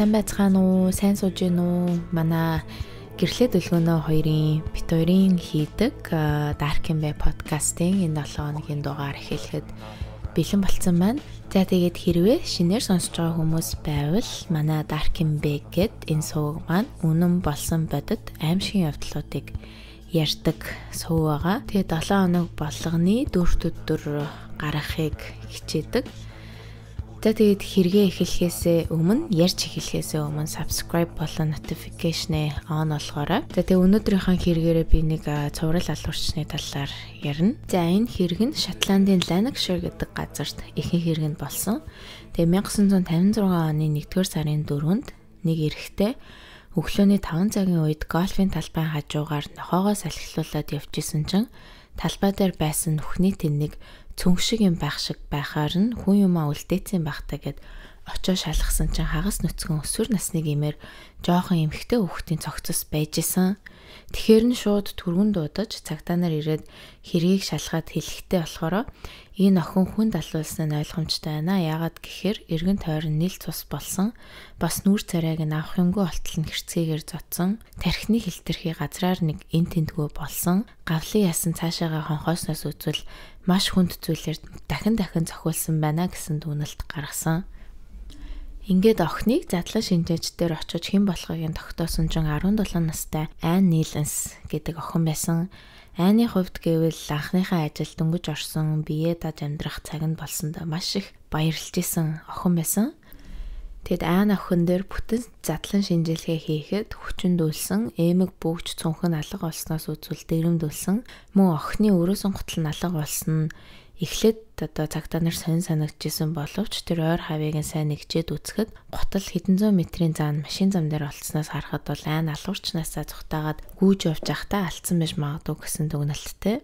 сайн байцгаана уу? Сайн сууж гин үү? Манай гэрлээ дөлгөөнөө хоёрын бит хоёрын хийдэг Dark Mbe podcast-ийн энэ 7 хоногийн дугаар эхлэхэд бэлэн болцсон байна. За тэгээд хэрвээ шинээр сонсож байгаа хүмүүс байвал манай Dark Mbe гэд энэ сувг маань үнэн болсон бодит аимшигын явдлуудыг ярьдаг сувг байгаа. Тэгээд 7 хоног болгоны дөрөвт өдөр гаргахыг хичээдэг. За тэгээд хэрэгээ эхлэхээсээ өмнө ярьж эхлэхээсээ өмнө subscribe болон notification-ээ on болохоорой. За тэгээд өнөөдрийнхөө хэрэгээрээ би нэг цуврал алуурчны талаар ярина. За энэ хэрэг нь Шотландын Lanarkshire гэдэг газарт ихэнх хэрэгэнд болсон. Тэгээд 1956 оны 1-р сарын 4-нд нэг эрэгтэй өглөөний 5 цагийн үед гольфийн талбайн хажуугаар нохоогоо салхилуулад явжсэн чинь талбай дээр байсан нүхний тэнэг цөнх шиг юм байх шиг байхаар нь хүн юмаа үлдээсэн байхтай гэд очоо шалгасан чинь хагас нүцгэн өсвөр насны гэмээр жоохон эмхтэй хүүхдийн цогцос байж исэн. Тэгэхэр нь шууд түргэн дуудаж цагдаа нар ирээд хэргийг шалгаад хэлэхтэй болохоор энэ охин хүнд алуулсан нь ойлгомжтой байна. Яагаад гэхээр эргэн тойр нь нийл цус болсон. Бас нүүр царайг нь авах юмгүй олтол нь хэрцгээгээр зодсон. Тархины хилтерхий газраар нэг эн тэнтгөө болсон. Гавлын ясан цаашаага хонхоосноос үзвэл маш хүнд зүйлээр дахин дахин зохиулсан байна гэсэн дүгнэлт гаргасан. Ингээд охиныг задлан шинжээч дээр очиж хэн болохыг нь тогтоосон ч 17 настай Айн Нийлэнс гэдэг охин байсан. Айны хувьд гэвэл анхныхаа ажил дөнгөж орсон биеэ даж амьдрах цаг нь болсонд маш их баярлж исэн охин байсан. Тэгэд айн охин дээр бүтэн задлан шинжилгээ хийхэд хүчиндүүлсэн эмэг бүгж цунхын алга болсноос үзвэл дэрэмдүүлсэн мөн охины өрөөсөн гутал алга болсон нь эхлээд одоо цагтаа нар сонь санагдчихсан боловч тэр ойр хавийг нь сайн нэгжээд үцхэд готл хэдэн зуун метрийн зaan машин зам дээр олцсноос харахад бол айн алуурчнаасаа цухтаагаад гүйж явж захтаа алдсан байж магадгүй гэсэн дүгнэлттэй.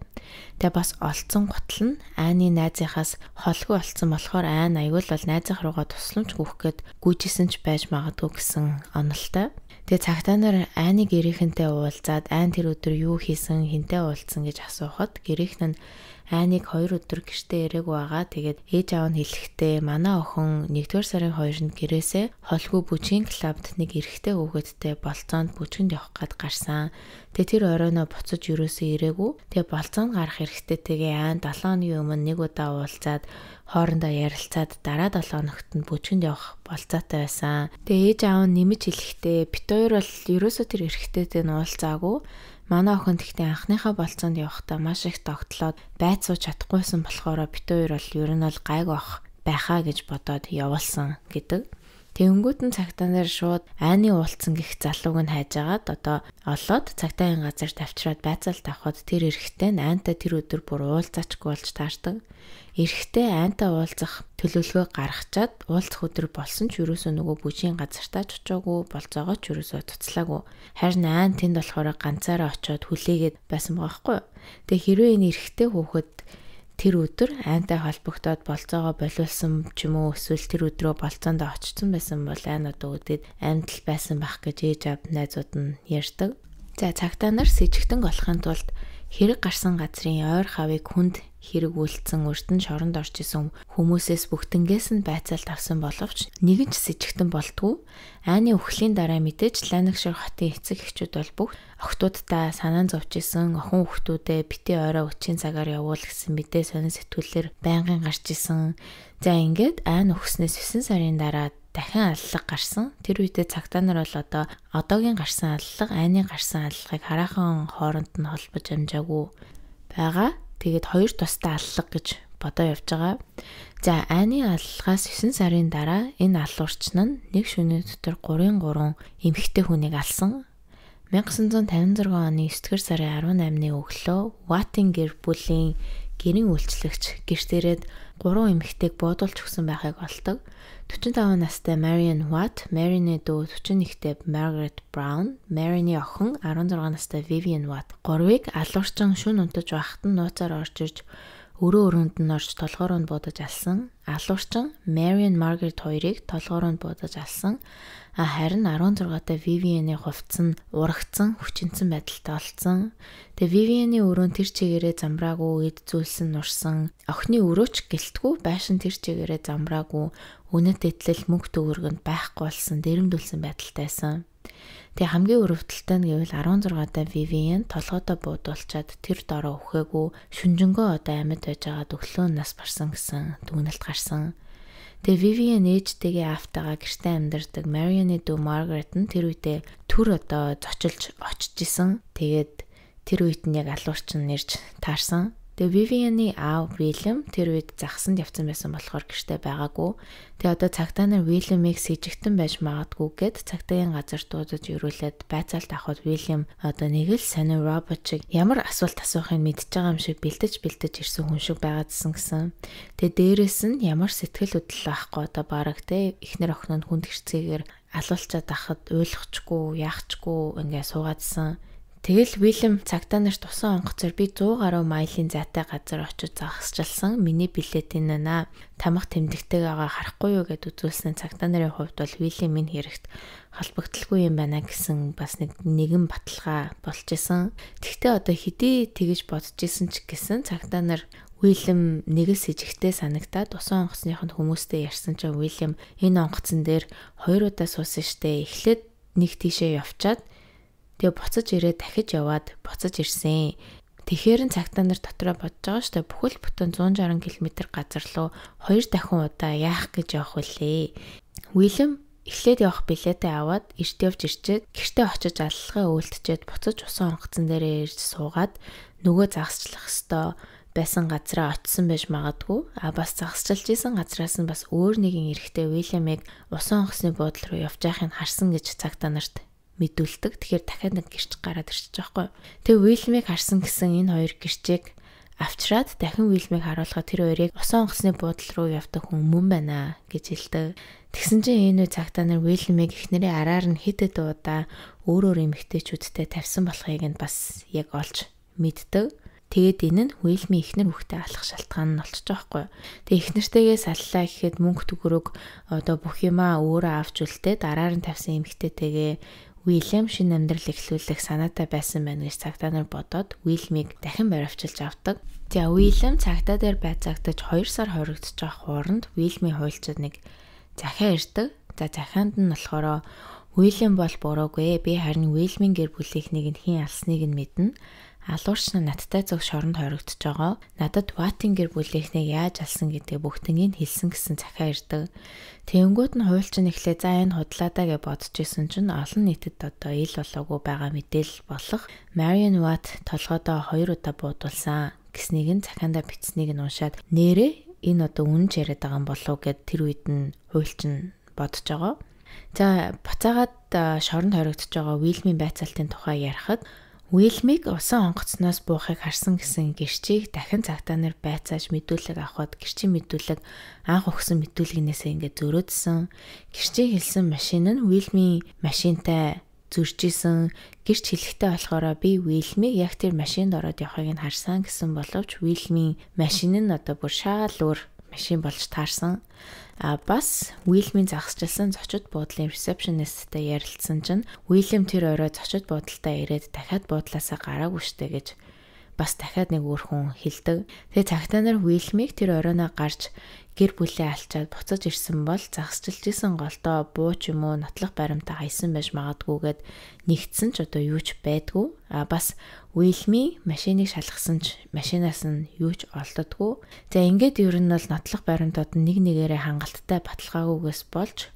Тэгээ бас олцсон готл нь айны найзынхаас холгүй олцсон болохоор айн аягүй л бол найзынх руугаа тусламж гүөхгээд гүйжсэн ч байж магадгүй гэсэн онолтой. Тэгээ цагтаа нар айны гэрээхэнтэй уулзаад айн тэр өдөр юу хийсэн, хинтээ уулзсан гэж асуухад гэрээхэн нь айныг 2 өдөр гэртээ ирээгүй байгаа. Тэгээд ээж аав нь хэлэхдээ манай охин 1-р сарын 2-нд гэрээсээ холгүй бүжгийн клубд нэг эрэгтэй хүүхэдтэй болцоонд бүжгэнд явах гээд гарсан. Тэгээ тэр оройноо буцаж юрөөсөө ирээгүй. Тэгээ болцоонд гарах эрэгтэйтэйгээ айн 7 оны өмнө нэг удаа уулзаад хоорондоо ярилцаад дараа 7 хоногт нь бүжгэнд явах болцоотой байсан. Тэгээ ээж аав нь нэмж хэлэхдээ бит хоёр бол юрөөсөө тэр эрэгтэйтэй нь уулзаагүй. Манай охин тэгтээ анхныхаа болцоонд явахдаа маш их тогтлоод байц сууж чадахгүйсэн болохоор бит хоёр бол ер нь бол гайг авах байхаа гэж бодоод явуулсан гэдэг. Тэгэнгүүт нь цагтаа нар шууд айны уулцсан гих залууг нь хайжгаад одоо олоод цагтаа энэ газар тавчраад байцаалт авахд тэр эрэхтэй нь айнтай тэр өдөр бүр уулзаачгүй болж таардаг. Эрэхтэй айнтай уулзах төлөвлөгөө гаргачаад уулзах өдөр болсон ч юусоо нөгөө бүжийн газартаа ч очоогүй болцоогоо ч юусоо туцлаагүй. Харин айн тэнд болохоор ганцаараа очиод хүлээгээд байсан байгаа хгүй. Тэгээ хэрвээ энэ эрэхтэй хөөхөд тэр өдөр айнтай холбогдоод болцоогоо болиулсан ч юм уу эсвэл тэр өдрөө болцоонд очсон байсан бол айн одоо өдөд амьдл байсан байх гэж ээж аав найзууд нь ярьдаг. За цагтаа нар с ิจ гтэн болохын тулд хэрэг гарсан газрын ойр хавыг хүнд хэрэг үйлцсэн өртөн шоронд орж исэн хүмүүсээс бүгтнгээс нь байцаалт авсан боловч нэгэн ч с ิจ гтэн болтгүй айны өхлийн дараа мэдээж Ланкшир хотын эцэг эхчүүд бол бүх охтуудтай санаан зовж исэн охин хүүхдүүдээ битээ орой өчийн цагаар явуул гэсэн мэдээ сонин сэтгүүлээр байнгын гарч исэн за ингээд айн өгснөөс 9 сарын дараа дахин аллаг гарсан. Тэр үедээ цагтаа нар бол одоо одоогийн гарсан аллаг, айны гарсан аллагыг хараахан хооронд нь холбож амжаагүй байгаа. Тэгээд хоёр тустай аллаг гэж бодоо явж байгаа. За айны аллагаас 9 сарын дараа энэ алуурчин нь нэг шөнийн дотор 3-3 эмхтэй хүнийг алсан. 1956 оны 9-р сарын 18-ны өглөө Ватин гэр бүлийн гэрийн үйлчлэгч гэртээрэд 3 эмэгтэйг буудуулж өгсөн байхыг олдог. 45 настай Marian Watt, Mary-ны дүү 41-тэй Margaret Brown, Mary-ны охин 16 настай Vivian Watt гурвыг алуурчин шүн унтаж байхад нь нууцаар орж ирж өөрөө өрөөнд нь орж толгоороо нь буудаж алсан. Алуурчин Marian Margaret хоёрыг толгоороо нь буудаж алсан. А харин 16-тай Vivienne-ийг хувцсан, урагцсан, хүчинсэн байдалтай олцсон. Тэгээ Vivienne-ийн өрөөнд тэр чигээрээ замбраагүй эд зүйлсэн нурсан. Охны өрөөч гэлтгүү байшин тэр чигээрээ замбраагүй үнэт этлэл мөнгө төгөргөнд байхгүй болсон, дэрэмдүүлсэн байдалтайсан. Тэгээ хамгийн өрөвдөлтэй нь гэвэл 16-даа Vivian толгойдоо буудуулчаад тэр дороо өхөөгүй шүнжэнгөө одоо амьд байж байгаа өглөө нас барсан гэсэн дүгнэлт гарсан. Тэгээ Vivian ээжтэйгээ автагаа гэрте амьдардаг Marianne дүү Margaret нь тэр үедээ төр одоо зочилж очиж исэн. Тэгээд тэр үед нь яг алуурч нь ирж таарсан. Тэгээ Vivian-ы аав William тэр үед загсанд явсан байсан болохоор гэртээ байгаагүй. Тэгээ одоо цагтаа нар William-ыг сэжигтэн байж магадгүй гэд цагтаагийн газар дуудаж өрүүлээд байцаалт авахд William одоо нэг л сонио робот шиг ямар асуулт асуухыг мэдж байгаа юм шиг бэлтэж бэлтэж ирсэн хүн шиг байгаадсэн гэсэн. Тэгээ дээрэс нь ямар сэтгэл хөдлөл байхгүй одоо бараг те эхнэр охин нь хүнд хэрцээгээр алуулчаад ахад ойлгочгүй яахчгүй ингээ суугаадсан. Тэгэл Уильям цагтаа нарт тусан онгоцоор би 100 гаруй майлын зайтай газар очиж загасчилсан миний билет энэ наа. Тамх тэмдэгтэй байгаа харахгүй юу гэд үзүүлсэн цагтаа нарын хувьд бол Уильям минь хэрэгт холбогдлгүй юм байна гэсэн бас нэг нэгэн баталгаа болж исэн. Тэгтээ одоо хэдий тэгэж бодож исэн ч гэсэн цагтаа нар Уильям нэгс сэжигтэй санагтаад усан онгоцных нь хүмүүстэй ярьсан чинь Уильям энэ онгоцон дээр хоёр удаа суусан штэ эхлээд нэг тишээ явчаад Тэгээ буцаж ирээд дахиж яваад буцаж ирсэн. Тэгэхээр н цагтаа нар дотроо бодож байгаа штэ бүхэл бүтэн 160 км газар руу хоёр дахин удаа яах гэж явах үлээ. Уильям эхлээд явах билетээ аваад эрт явж ирчээд гэртээ очиж аллахаа үйлдчихэд буцаж усан онгоцон дээрээ ирж суугаад нөгөө загасчлах ёстой байсан газараа очисон байж магадгүй а бас загасчилж исэн газраас нь бас өөр нэгэн эрэгтэй Уильямыг усан онгоцны буудлын руу явж байхыг харсан гэж цагтаа нарт мэдүүлдэг. Тэгэхээр дахиад нэг гэрч гараад ирчихэж байгаа хгүй. Тэгээ Уилмиг харсан гэсэн энэ хоёр гэрчийг авчраад дахин Уилмиг харуулхад тэр хоёрыг усан онгоцны буудал руу явдаг хүн мөн байна гэж хэлдэг. Тэгсэн чинь энэ үе цагтаа нар Уилмиг эхнэрээ араар нь хит хит удаа өөр өөр эмэгтэйчүүдтэй тавьсан болохыг нь бас яг олж мэддэг. Тэгээд энэ нь Уилми эхнэр хүүхдээ алах шалтгаан нь болчих жоохгүй. Тэгээд эхнэртэйгээ саллаа гэхэд мөнгө төгрөг одоо бүх юмаа өөрөө авч үлдээ дараар нь тавьсан эмэгтэйтэйгээ Уильям шинэ амьдрал эхлүүлэх санаатай байсан байна гэж цагдаа нар бодоод Уильмиг дахин баривчилж авдаг. За Уильям цагдаа дээр байцаагдаж 2 сар хоригдож байх хооронд Уильми хуульчид нэг захиа ирдэг. За захианд нь болохоор Уильям бол буруугүй. Би харин Уильмийн гэр бүлийнхнийг нь хин алсныг нь мэднэ алуурч нь надтай зөв шоронд хоригдож байгаа. Надад Ватын гэр бүлийнхнээ яаж алсан гэдэг бүгднийг хэлсэн гэсэн цахиа ирдэг. Тэнгүүд нь хуульчин эхлээ за энэ худлаадаа гэж бодож исэн чинь олон нийтэд одоо ил болоогүй байгаа мэдээлэл болох Marian Watt толгойдоо хоёр удаа буудулсан гэснийг нь цахиандаа бичснийг нь уншаад нэрээ энэ одоо үнэн ч яриад байгаа юм болов гэд тэр үед нь хуульчин бодож байгаа. За буцаагаад шоронд хоригдож байгаа Уилмийн байцаалтын тухай ярихад Уилмиг усан онгоцноос буухыг харсан гэсэн гэрчийг дахин цагтаа нэр байцааж мэдүүлэг авахд гэрчийн мэдүүлэг анх өгсөн мэдүүлгнээсээ ингээд зөрөөдсөн. Гэрчийн хэлсэн машин нь Уилмийн машинтай зөржсэн гэрч хэлэхтэй болохоор би Уилмиг яг тэр машинд ороод явахыг нь харсан гэсэн боловч Уилмийн машин нь одоо бүр шаал өөр шин болж таарсан. А бас Уильмийн загсжилсан зочид буудлын ресепшнисттэй ярилцсан чинь Уильям тэр орой зочид буудалтаа ирээд дахиад буудлаасаа гараагүй штэ гэж бас дахиад нэг өөр хүн хэлдэг. Тэгээ цагтаа нар Уильмийг тэр оройноо гарч гэр бүлээ алчаад буцаж ирсэн бол загсжилж исэн голдоо буу ч юм уу нотлох баримтаа хайсан байж магадгүйгээд нэгдсэн ч одоо юу ч байдгүй. А бас Уилми машиныг шалгасан ч машинаас нь юу ч олддоггүй. За ингээд ер нь бол нотлох баримтууд нэг нэгээрээ хангалттай баталгаагүйгээс болж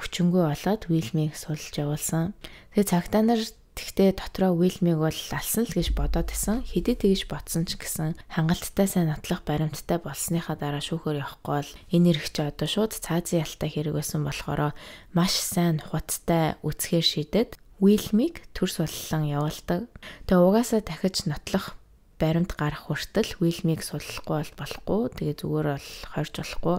хүчингүй болоод Уилмиг сулж явуулсан. Тэгээ цагтаа нар Тэгтээ дотроо Уилмиг бол алсан л гэж бодоод исэн. Хэдий тэгж бодсон ч гэсэн хангалттай сайн нотлох баримттай болсныхаа дараа шүүхээр явахгүй бол энэ эрх чи одоо шууд цаазын ялтай хэрэг байсан болохоор маш сайн хуттай үцхээр шидэд Уилмиг төрс боллон явуулдаг. Тэгээ угаасаа дахиж нотлох баримт гарах хүртэл Уилмиг суллахгүй бол болохгүй. Тэгээ зүгээр бол хорж болохгүй.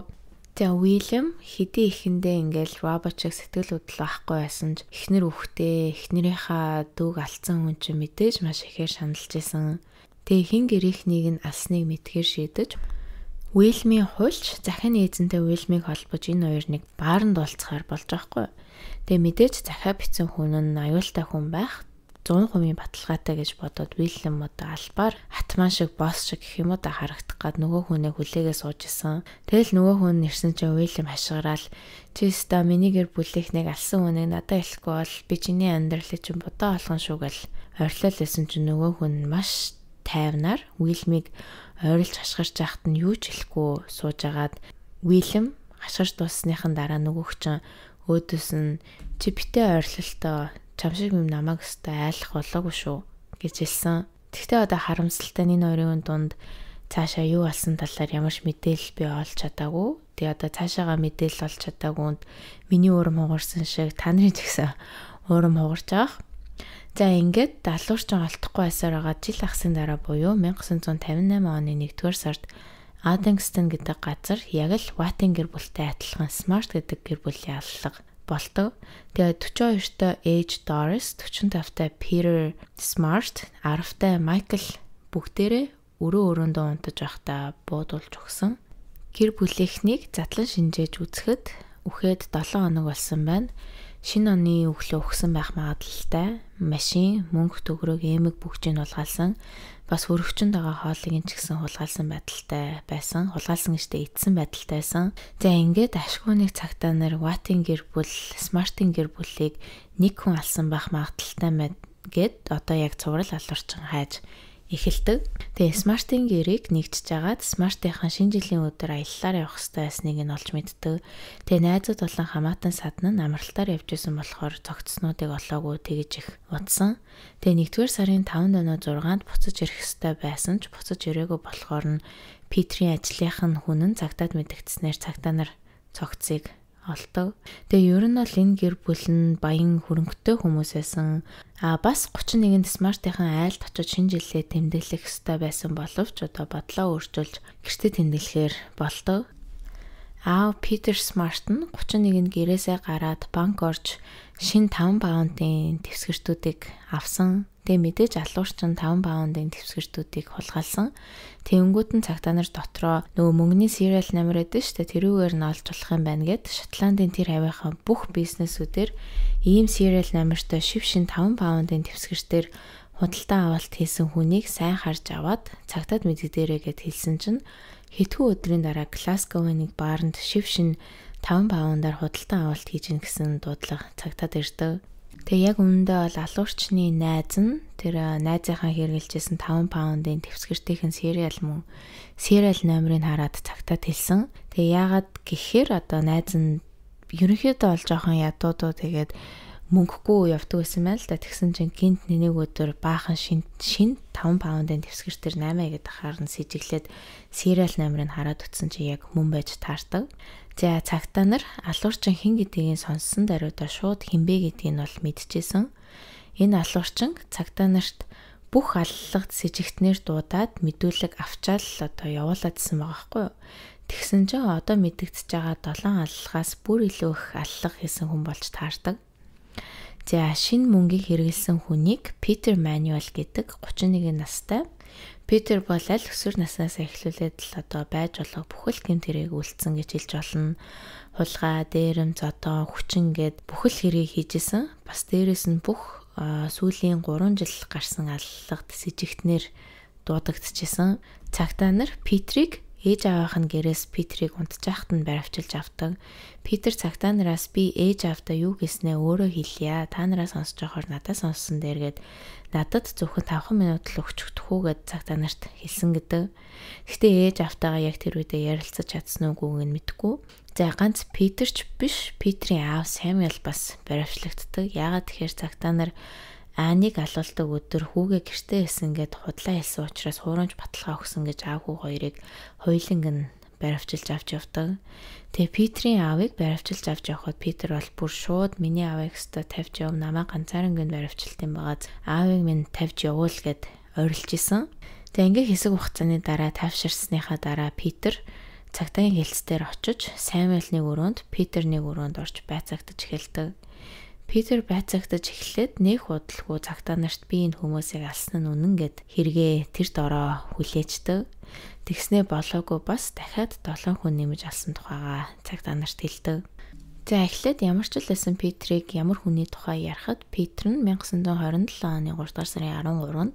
Тэгээ Уильям хэдий ихэндээ ингээл Робочиг сэтгэл хөдлөл авахгүй байсан ч эхнэр үхтээ эхнэрийнхаа дүүг алдсан хүн чинь мэдээж маш ихээр шаналж исэн. Тэгээ хин гэрээхнийг нь алсныг мэдгээр шийдэж Уильмийн хуульч захин эзэнтэй Уильмийг холбож энэ хоёр нэг бааранд уулзахаар болж байгаа хгүй юу? Тэгээ мэдээж захаа бичсэн хүн нь аюултай хүн байх 100% баталгаатай гэж бодоод Вильям одоо албаар хатман шиг босс шиг гэх юм уу та харагдах гад нөгөө хүнээ хүлээгээ сууж исэн. Тэгэл нөгөө хүн нэрсэн чинь Вильям хашгараал чи ста миний гэр бүлийнх нэг алсан хүнийг надад хэлэхгүй бол би чиний амьдралыг чинь бодоо олгон шүү гэл орилол хэлсэн чинь нөгөө хүн маш тайвнаар Уильмиг ойрлж хашгарч яхад нь юу ч хэлэхгүй сууж агаад Уильям хашгирч дуусныхан дараа нөгөөх чинь өөдөөс нь чи битээ ойрлолтой чам шиг юм намайг өстой айлах болоогүй шүү гэж хэлсэн. Тэгтээ одоо харамсалтай энэ хоёрын дунд цаашаа юу болсон талаар ямар ч мэдээлэл би олж чадаагүй. Тэгээ одоо цаашаага мэдээлэл олж чадаагүйнд миний урам хугарсан шиг та нарын ч гэсэн урам хугарч байгаа. За ингээд даалуурчин олдохгүй байсаар байгаа жил ахсын дараа буюу 1958 оны 1-р сард Адингстон гэдэг газар яг л Ватын гэр бүлтэй адилхан Smart гэдэг гэр бүлийн аллага болдог. Тэгээ 42-той Age Doris, 45-той Peter Smart, 10-той Michael бүгдээрээ өрөө өрөөндөө унтаж байхдаа буудулж өгсөн. Гэр бүлийнхнийг задлан шинжээж үзэхэд үхээд 7 хоног болсон байна шинэ оны өглөө өгсөн байх магадлалтай машин мөнгө төгрөг эмэг бүгжийг хулгайлсан бас хөрөгчөнд байгаа хоолыг ч гэсэн хулгайлсан байдалтай байсан хулгайлсан гэжтэй эдсэн байдалтай байсан за ингээд ашгүй нэг цагтаа нэр ватын гэр бүл смартын гэр бүлийг нэг хүн алсан байх магадлалтай мэд гэд одоо яг цуврал алуурчин хайж эхэлдэг. Тэгээ смартын гэрийг нэгдэж жагаад смартынхаа шинэ жилийн өдөр аяллаар явах хэрэгтэй байсныг нь олж мэддэг. Тэгээ найзууд болон хамаатан садн нь амралтаар явж исэн болохоор цогцснуудыг олоогүй тэгж их утсан. Тэгээ 1-р сарын 5-6-нд буцаж ирэх хэрэгтэй байсан ч буцаж ирээгүй болохоор нь Питрийн ажлынх нь хүн нь цагтаад мэдгдснээр цагтаа нар цогцыг олдог. Тэгээ ер нь бол энэ гэр бүл нь баян хөрөнгөтэй хүмүүс байсан. А бас 31-нд смартын айлд очиж шинэ жилээ тэмдэглэх ёстой байсан боловч одоо бодлоо өөрчилж гэртээ тэмдэглэхээр болдог. Аав Питер Смарт нь 31-нд гэрээсээ гараад банк орж шин 5 паундын тэсгэртүүдийг авсан. Тэгээ мэдээж алуурч нь 5 паундын төвсгэртүүдийг хулгайлсан. Тэнгүүд нь цагтаа нар дотроо нөгөө мөнгөний serial номер эдэн штэ тэрүүгээр нь олж болох юм байна гэд Шотландын тэр авийнхаа бүх бизнесүүдээр ийм serial номертой шив шин 5 паундын төвсгэртээр худалдаа авалт хийсэн хүнийг сайн харж аваад цагтад мэддээрээ гэд хэлсэн чинь хэдхэн өдрийн дараа Глазговын нэг баарнд шив шин 5 паундаар худалдан авалт хийж гин гэсэн дуудлага цагтаад ирдэг. Тэгээ яг үүндээ бол алуурчны найз нь тэр найзынхаа хэргэлжсэн 5 паундын төвсгэртэйхэн сериал мөн сериал номерыг хараад цагтаад хэлсэн. Тэгээ яагаад гэхээр одоо найз нь ерөнхийдөө ол жоохон ядуу туу тэгээд мөнгөгүй явдаг байсан байл та тэгсэн чинь гинт нэг өдөр баахан шин шин 5 паундын төвсгэр төр 8 гэдэг харна сэжиглээд сериал номерыг хараад утсан чи яг мөн байж таардаг. За цагтаа нар алуурчин хин гэдгийг сонссон даруйда шууд хинбэ гэдгийг нь бол мэдчихсэн. Энэ алуурчин цагтаа нарт бүх аллагд сэжигтнэр дуудаад мэдүүлэг авчаал одоо явуулаадсэн байгаа хгүй юу. Тэгсэн чинь одоо мэдэгдэж байгаа 7 аллагаас бүр илүү их аллах хийсэн хүн болж таардаг. За шинэ мөнгийг хэрэгэлсэн хүнийг Питер Манюэл гэдэг 31 настай. Питер бол аль өсвөр наснаас эхлүүлээд л одоо байж болох бүхэл гэмт хэрэг үлдсэн гэж хэлж болно. Хулгай, дээрэм, зодоо, хүчин гээд бүхэл хэрэг хийжсэн. Бас дээрэс нь бүх сүүлийн 3 жил гарсан аллагт с ิจ гтнэр дуудагдчихсан. Цагтаа нар Питрийг ээж аваах нь гэрээс Питерийг унтчихад нь баривчилж авдаг. Питер цагтаа нараас би ээж автаа юу гэснээ өөрөө хэлье. Та нараа сонсож байхаар надад сонссон дээргээд надад зөвхөн 5 минут л өгчихдөхүүгээд цагтаа нарт хэлсэн гэдэг. Гэхдээ ээж автаагаа яг тэр үедээ ярилцаж чадсан үгүйг нь мэдэхгүй. За ганц Питерч биш, Питерийн аав Самюэл бас баривчлагддаг. Яагаад тэгэхээр цагтаа нар Ааныг алуулдаг өдөр хүүгээ гэртээ хэлсэнгээд худлаа хэлсэн учраас хуурамч баталгаа өгсөн гэж аав хүү хоёрыг хоёланг нь баривчилж авч явдаг. Тэгээ Питрийн аавыг баривчилж авч явхад Питер бол бүр шууд миний аавыг өстө тавьж яв намайг ганцаарнг нь баривчилт юм байгааз аавыг минь тавьж явуул гэд орилж исэн. Тэгээ ингээ хэсэг хугацааны дараа тавширсныхаа дараа Питер цагтаагийн хэлцээр очиж Самуэльны өрөөнд Питерний өрөөнд орж байцагдж эхэлдэг. Питер байцаагтаж эхлээд нэг худалгүй цагтаа нарт би энэ хүмүүсийг алсан нь үнэн гэд хэрэгээ тэр дороо хүлээчдэг. Тэгснээ болоогүй бас дахиад 7 хүн нэмж алсан тухайгаа цагтаа нарт хэлдэг. За эхлээд ямар ч л байсан Питрийг ямар хүний тухай ярихад Питер нь 1927 оны 3 дугаар сарын 13-нд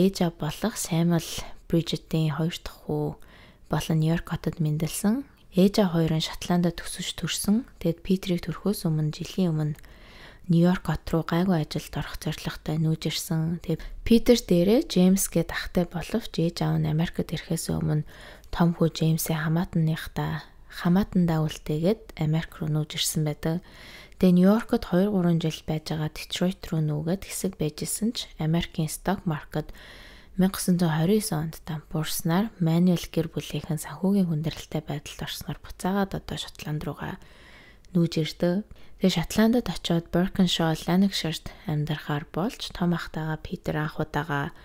ээж ав болох Саймл Бриджитийн хоёр дахь хүү болон Нью-Йорк хотод мэндэлсэн. Ээж ав хоёр нь Шотландд төгсөж төрсэн. Тэгэд Питрийг төрхөөс өмнө жилийн өмнө Нью-Йорк хот руу гайгүй ажилд орох зорилготой нүүжирсэн. Тэгээд Питер дээрээ Джеймс гээд ахтай боловч ээж аав нь Америкт ирэхээс өмнө том хүү Джеймсээ хамаатныхтаа хамаатандаа үлдээгээд Америк руу нүүжирсэн байдаг. Тэгээ Нью-Йоркод 2 3 жил байж байгаа Детройт руу нүгэд хэсэг байжсэн ч Америкийн сток маркет 1929 онд дампуурснаар Мануэл гэр бүлийнхэн санхүүгийн хүндрэлтэй байдалд орсноор буцаагаад одоо Шотланд руугаа нүүж ирдэг. Тэгээ Шотландд очиод Birkinshaw, Lanarkshire-т амьдрахаар болж том ахтайгаа Питер анхудаага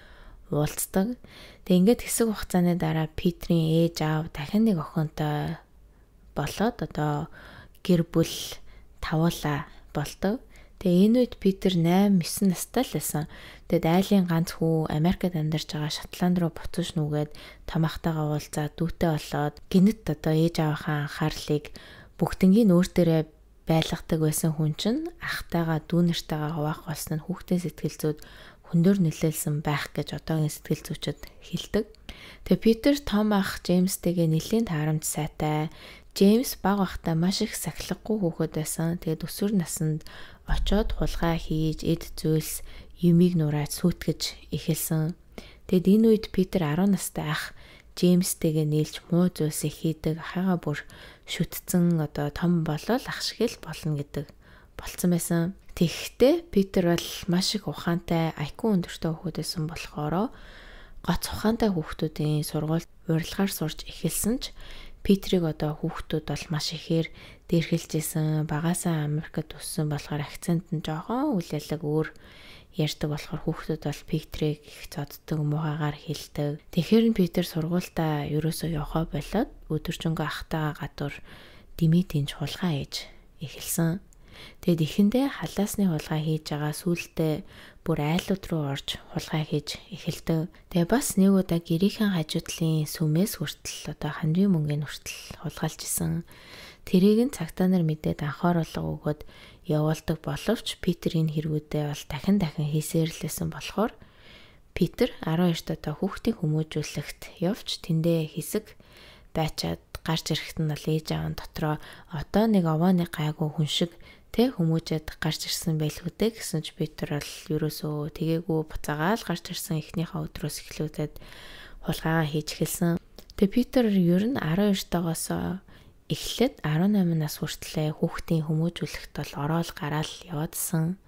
уулздаг. Тэг ингээд хэсэг хугацааны дараа Питерийн ээж аав дахин нэг охинтой болоод одоо гэр бүл тавуула болдог. Тэгээ энэ үед Питер 8 9 настай л байсан. Тэгэд айлын ганц хүү Америкт амьдарч байгаа Шотланд руу буцаж нүгээд томхтойгоо уулзаад дүүтэй болоод гинэт одоо ээж аавынхаа анхаарлыг бүгднгийн өөр төрөө байлгадаг байсан хүн чинь ахтайгаа дүүнэртэйгээ хуваах болсон нь хүүхдийн сэтгэл зүйд хөндөр нөлөөлсөн байх гэж одоогийн сэтгэл зүйчид хэлдэг. Тэгээ Питер том ах Джеймстэйгээ нэлийн таарамж сайтай. Джеймс баг ахтай маш их сахилахгүй хүүхэд байсан. Тэгээд өсвөр наснд очоод хулгай хийж, эд зүйлс, юмыг нурааж сүйтгэж эхэлсэн. Тэгэд энэ үед Питер 10 настай ах Джеймстэйгээ нийлж муу зүйлс хийдэг ахыгаа бүр шүтцэн одоо том болол ах шиг л болно гэдэг болцсон байсан. Тэгэхдээ Питер бол маш их ухаантай, IQ өндөртэй хүүхэд байсан болохоор гоц ухаантай хүүхдүүдийн сургуульд урилгаар сурж эхэлсэн ч Питерийг одоо хүүхдүүд бол маш ихээр дээрхэлжсэн, багасаа Америкт өссөн болохоор акцент нь жоохон үлэлэг өөр ярьдаг болохоор хүүхдүүд бол пиктрийг их зоддөг муугаар хэлдэг. Тэгэхээр нь би тэр сургуультаа ерөөсөө явхаа болоод өдөржингөө ахтайгаа гадуур димитийн чуулгаа ээж эхэлсэн. Тэгэд эхэндээ халаасны хулгай хийж байгаа сүултээ бүр айлууд руу орж хулгай хийж эхэлдэг. Тэгээ бас нэг удаа гэрийнхэн хажуудлын сүмээс хүртэл одоо хандрын мөнгөний хүртэл хулгайлж исэн. Тэрийг нь цагтаа нар мэдээд анхааруулга өгөөд явуулдаг боловч Питер энэ хэрэгүүдээ бол дахин дахин хийсээр л байсан болохоор Питер 12 дотоо хүүхдийг хүмүүжүүлэхт явж тэндээ хэсэг байчаад гарч ирэхэд нь бол ээж аав нь дотроо одоо нэг овооны гайгүй хүн шиг тэ хүмүүжэд гарч ирсэн байлгүй дээ гэсэн ч Питер бол ерөөсөө тгээгүү буцаагаал гарч ирсэн эхнийхээ өдрөөс эхлүүлээд хулгайгаа хийж эхэлсэн. Тэгээ Питер ер нь 12 тагаас эхлээд 18 нас хүртлээр хүүхдийн хүмүүжүүлэхт бол ороод гараал яваадсан.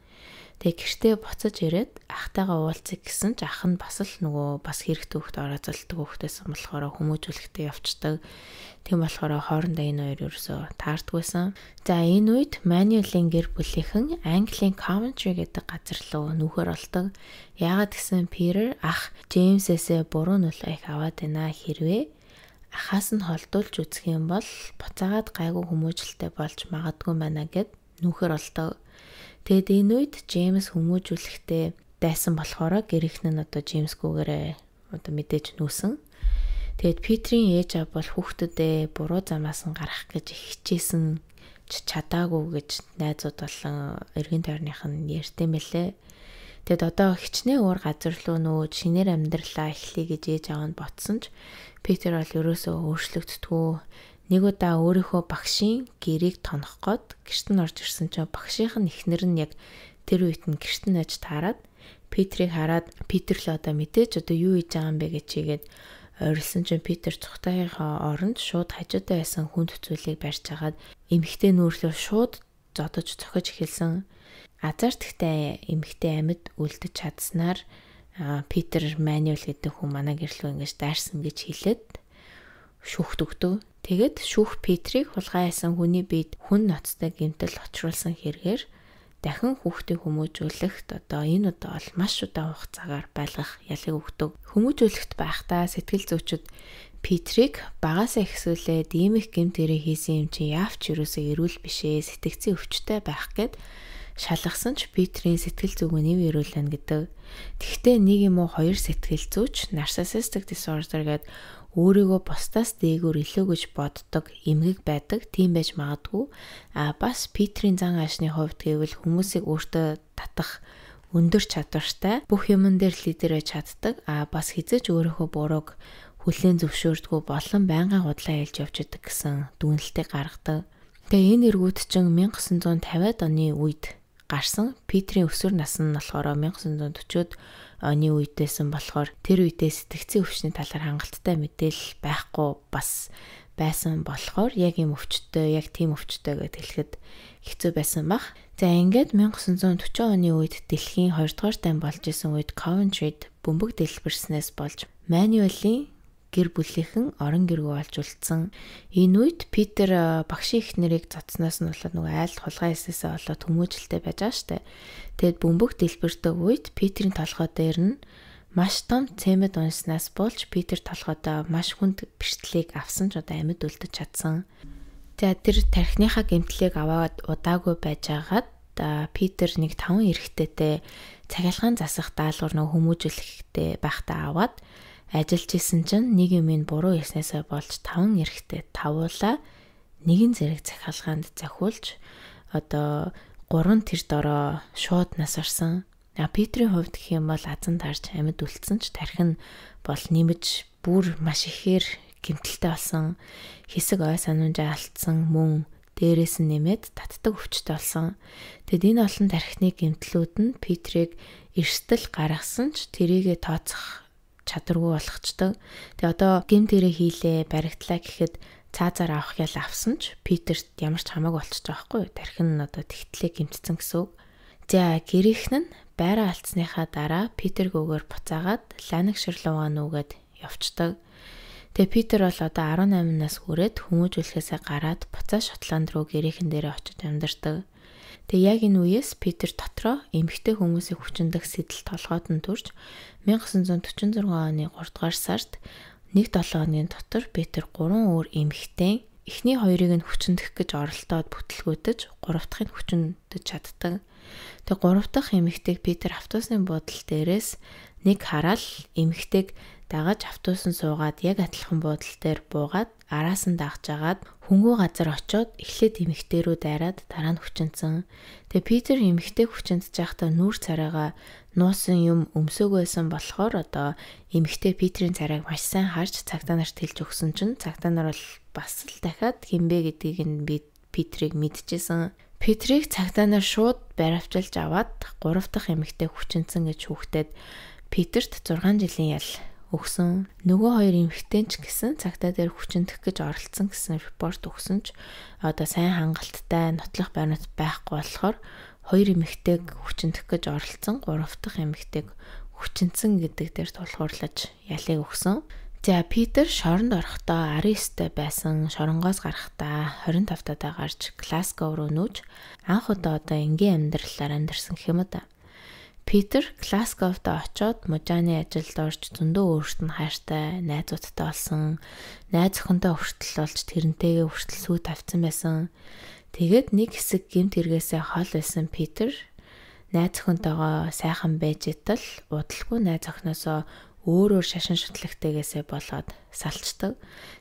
Тэгээ гэртээ буцаж ирээд ахтайгаа уулзах гэсэн ч ах нь бас л нөгөө бас хэрэгтэй хүүхд орооцолдог хүүхдээс болохоор хүмүүжүүлэхдээ явцдаг. Тийм болохоор хоорондоо энэ хоёр ерөөсөө таардгүйсэн. За энэ үед Manuel-ийн гэр бүлийнхэн Английн Coventry гэдэг газар руу нүүхээр олдог. Яагаад гэсэн Peter ах James-ээсээ буруу нөлөө их аваад байна хэрвээ ахаас нь холдуулж үзэх юм бол буцаагаад гайгүй хүмүүжлтэй болж магадгүй байна гэд нүүхэр олдоо. Тэгэд энэ үед Джеймс хүмүүжүүлэхдээ дайсан болохоор гэрхэн нь одоо Джеймсгүүгээрээ одоо мэдээж нүүсэн. Тэгэд Питрийн ээж аа бол хүүхдүүдээ буруу замаас нь гарах гэж хичээсэн ч чадаагүй гэж найзууд болон эргэн тойрных нь ярьтэн мэлээ. Тэгэд одоо хичнээн өөр газар руу нөөж шинээр амьдралаа эхлэе гэж ээж аав нь ботсон ч Питер бол ерөөсөө өөрчлөгддгөө. Нэг удаа өөрийнхөө багшийн гэрийг тонох гээд гэрт нь орж ирсэн чинь багшийнх нь эхнэр нь яг тэр үед нь гэрт нь аж таарад Питерийг хараад Питер л одоо мэдээж одоо юу хийж байгаа юм бэ гэж чигээд орилсон чинь Питер цухтагийнхаа оронд шууд хажуудаа байсан хүнд зүйлийг барьж хагаад эмхтэй нүүрлөө шууд зодож цохиж эхэлсэн азар тгтэй эмэгтэй амьд үлдэж чадсанаар Питер Манюэл гэдэг хүн манай гэрлөө ингэж дайрсан гэж хэлээд шүүхт өгдөв. Тэгэд шүүх Петрийг хулгайсан хүний биед хүн ноцтой гэмтэл очруулсан хэрэгээр дахин хүүхдийг хүмүүжүүлэхт одоо энэ удаа бол маш удаан хугацаагаар байлгах ялыг өгдөг. Хүмүүжүүлэхт байхдаа сэтгэл зүйчд Петрийг багасаа ихсүүлээд ийм их гэмтэрээ хийсэн юм чи яавч юусоо эрүүл бишээ, сэтгцийн өвчтэй байх гээд шалгасан ч Питерийн сэтгэл зүгэнийг эрүүлэн гэдэг. Тэгтээ нэг юм уу хоёр сэтгэл зүйч narcissistic disorder гэдэг өөрийгөө бусдаас дээгүүр илүү гэж боддог эмгэг байдаг тийм байж магадгүй. А бас Питерийн зан аашны хувьд гэвэл хүмүүсийг өөртөө татах өндөр чадвартай бүх юмн дээр лидер байж чаддаг. А бас хизэж өөрийнхөө бурууг хүлээн зөвшөөрдгөө болон байнгын худлаа хэлж явж идэг гэсэн дүгнэлтийг гаргадаг. Тэгээ энэ эргүүд чинь 1950-ад оны үед гарсан. Питерийн өсвөр нас нь болохоор 1940-од оны үедээсэн болохоор тэр үедээ сэтгцийн өвчний талаар хангалттай мэдээлэл байхгүй бас байсан болохоор яг юм өвчтөй, яг тийм өвчтөй гэд хэлэхэд хэцүү байсан бах. За ингээд 1940 оны үед дэлхийн 2 дугаар тань болж исэн үед Coventryд бөмбөг дэлбэрснээс болж Manuel-ийн гэр бүлийнхэн орон гэргүй олж үлдсэн. Энэ үед Питер э, багшийн эхнэрийг цоцсноос нь болоод нөгөө айл хулгай хийсээсээ болоод хүмүүжлтэй байж байгаа штэ. Тэгэд бөмбөг дэлбэртэй үед Питерийн толгой дээр нь маш том цэмэд унснаас болж Питер толгойдоо маш хүнд бэртлийг авсан ч одоо амьд үлдэж чадсан. За тэр тархиныхаа гэмтлийг аваад удаагүй байжгаад э, Питер нэг таван эрэгтэйтэй цагаалгаан засах даалгавар нөө хүмүүжүүлэхтэй байхдаа аваад Ажиллаж исэн чинь нэг юм ин буруу яснасаа болж таван эрэгтэй тавуулаа нэгэн зэрэг захиалгаанд захиулж одоо гурван тэр дороо шууд нас орсон. А Петрийн хувьд гэх юм бол азан тарж амьд үлдсэн ч тархин бол нэмж бүр маш ихээр гэмтэлтэй болсон. Хэсэг ой санамжаа алдсан мөн дээрээс нь нэмээд татдаг өвчтэй болсон. Тэгэд энэ олон тархины гэмтлүүд нь Петрийг эрсдэл гаргасан ч тэрийгэ тооцох чадваргүй болгочдөг. Тэгээ одоо гим тэрэ хийлээ, баригдлаа гэхэд цаазаар авах ял авсан ч Питерт ямар ч хамаагүй болчихж байгаа хгүй юу. Тархин нь одоо тэгтлээ гимтцэн гэсэн үг. За гэрээхэн нь байраа алдсныхаа дараа Питер гөөгөр буцаагаад Ланаг Шерлова нүгэд явцдаг. Тэгээ Питер бол одоо 18 нас хүрээд хүмүүжүүлэхээсээ гараад буцаа Шотланд руу гэрээхэн дээрээ очиж амьдардаг. Тэгээ яг энэ үеэс Питер дотроо эмгтэй хүмүүсийг хүчндэх сэтэл толгойд нь төрж 1946 оны 3 дугаар сард 1-7 оны дотор Питер 3 өөр эмгтэй эхний хоёрыг нь хүчндэх гэж оролдоод бүтлгүүтэж гурав дахь нь хүчндэж чаддаг. Тэгээ гурав дахь эмгтэйг Питер автобусны бодол дээрээс нэг хараал эмгтэйг дагаж автобус нь суугаад яг адилхан буудлын дээр буугаад араас нь дагж агаад хөнгөө газар очиод эхлээд эмэгтэй рүү дайраад дараа нь хүчинцэн. Тэгээ Питер эмэгтэй хүчинцж байхдаа нүүр царайгаа нуусан юм өмсөөг байсан болохоор одоо эмэгтэй Питерийн царайг маш сайн харж цагтаа нарт хэлж өгсөн чинь цагтаа нар бол бас л дахиад хинбэ гэдгийг нь би Питерийг мэдчихсэн. Петрийг цагтаа нар шууд баривчилж аваад 3 дахь эмэгтэй хүчинцэн гэж хүүхдэд Петерт 6 жилийн ял өгсөн. Нөгөө хоёр эмэгтэй ч гэсэн цагтаа дээр хүчнэх гэж оролцсон гэсэн репорт өгсөн ч одоо сайн хангалттай нотлох баримт байхгүй болохоор хоёр эмэгтэйг хүчнэх гэж оролцсон, гурав дахь эмэгтэйг хүчнсэн гэдэг дээр тулхуурлаж ялыг өгсөн. За Питер шоронд орохдоо 19-тэй байсан, шоронгоос гарахдаа 25-таа гарч Глазго руу нүүж анх удаа одоо энгийн амьдралаар амьдэрсэн хэмэд Питер Глазговд очоод мужааны ажилд орж зөндөө өөрт нь хайртай найзуудтай болсон. Найз охинтой хүртэл болж тэрнтэйгээ хүртэл сүү тавьсан байсан. Тэгээд нэг хэсэг гимт хэрэгээсээ хол байсан Питер найз охинтойгоо сайхан байж итал удалгүй найз охиноосоо өөр өөр шашин шүтлэгтэйгээсээ болоод салчдаг.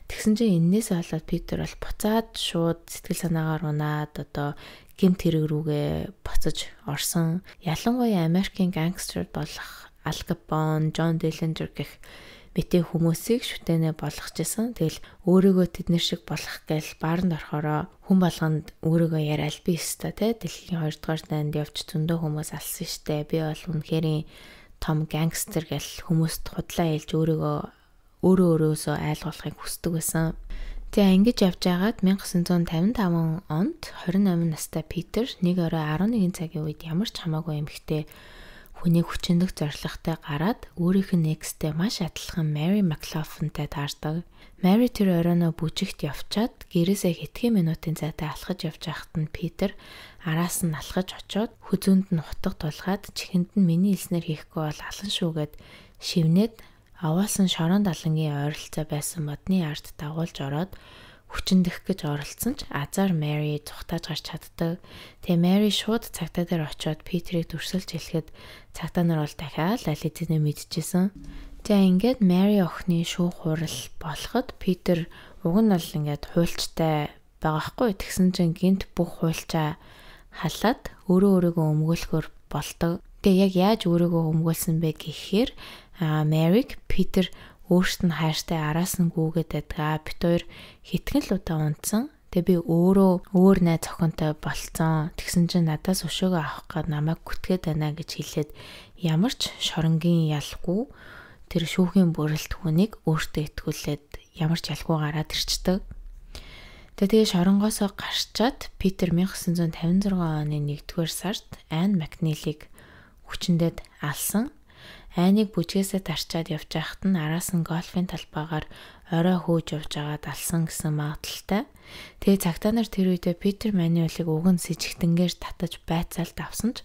Тэгсэн чинь энээс болоод Питер бол буцаад шууд сэтгэл санаагаар унаад одоо гэмт хэрэг рүүгээ буцаж орсон. Ялангуяа Америкийн гангстер болох Ал Капон, Джон Диллинджер гэх битээ хүмүүсийг шүтэнэ болгочихсон. Тэгэл өөрийгөө тэднэр шиг болох гээл баарнд орохороо хүн болгонд өөрийгөө яриад би өстө тэ дэлхийн 2 дугаар танд явж зөндөө хүмүүс алсан штэ. Би бол үнэхэрийн том гангстер гэл хүмүүст худлаа хэлж өөрийгөө өөрөө өөрөөсөө айлгуулахыг хүсдэг байсан. За ингэж явж байгаад 1955 онд 28 настай Питер нэг орой 11 цагийн үед ямар ч хамаагүй эмэгтэй хүний хүчнэг зоригтой гараад өөрийнх нь экстэй маш адилхан Mary McLaughlin-тай таардаг. Mary тэр оройноо бүжигт явчаад гэрээсээ хэдхэн минутын зайтай алхаж явж байхад нь Питер араас нь алхаж очоод хүзүүнд нь утга тулгаад чихэнд нь миний хэлснээр хийхгүй бол алан шүүгээд шивнээд Аваасан Шорон далангийн ойролцоо байсан модны арт дагуулж ороод хүчндэх гэж оролцсон ч Азар Мэри цухтааж гарч чаддаг. Тэгээ Мэри шууд цагтаа дээр очиод Питерийг дүрсэлж хэлэхэд цагтаа нар бол дахиад Алидинэ мэдчихсэн. Тэгээ ингээд Мэри охины шүүх хурал болоход Питер уг нь бол ингээд хуульчтай байгаахгүй тэгсэн чинь гинт бүх хуульчаа халаад өөрөө өөрийгөө өмгөөлөхөр бол ตก. Тэгээ яг яаж өөрийгөө өмгөөлсөн бэ гэхээр Мэрик Питер өөрт нь хайртай араас нь гүүгээд байдгаа. Бид хоёр хитгэн л удаа унтсан. Тэгээ би өөрөө өөр найз зохинтой болцсон. Тэгсэн чинь надаас өшөөгөө авах гээд намайг гүтгээд байна гэж хэлээд ямар ч шоронгийн ялгүй тэр шүүхийн бүрэлт хүнийг өөртөө итгүүлээд ямар ч ялгүй гараад ирчдэг. Тэгээ тэгээ шоронгоосоо гарчаад Питер 1956 оны 1-р сард Айн Макнилийг хүчндэд алсан. Айныг бүжгээсээ тарчаад явж байхад нь араас нь гольфын талбайгаар орой хөөж явж байгаа далсан гэсэн магадлалтай. Тэгээ цагтаа нар тэр үедээ Питер Манюэлийг уг нь с ิจ гтэнгээр татаж байцаалд авсан ч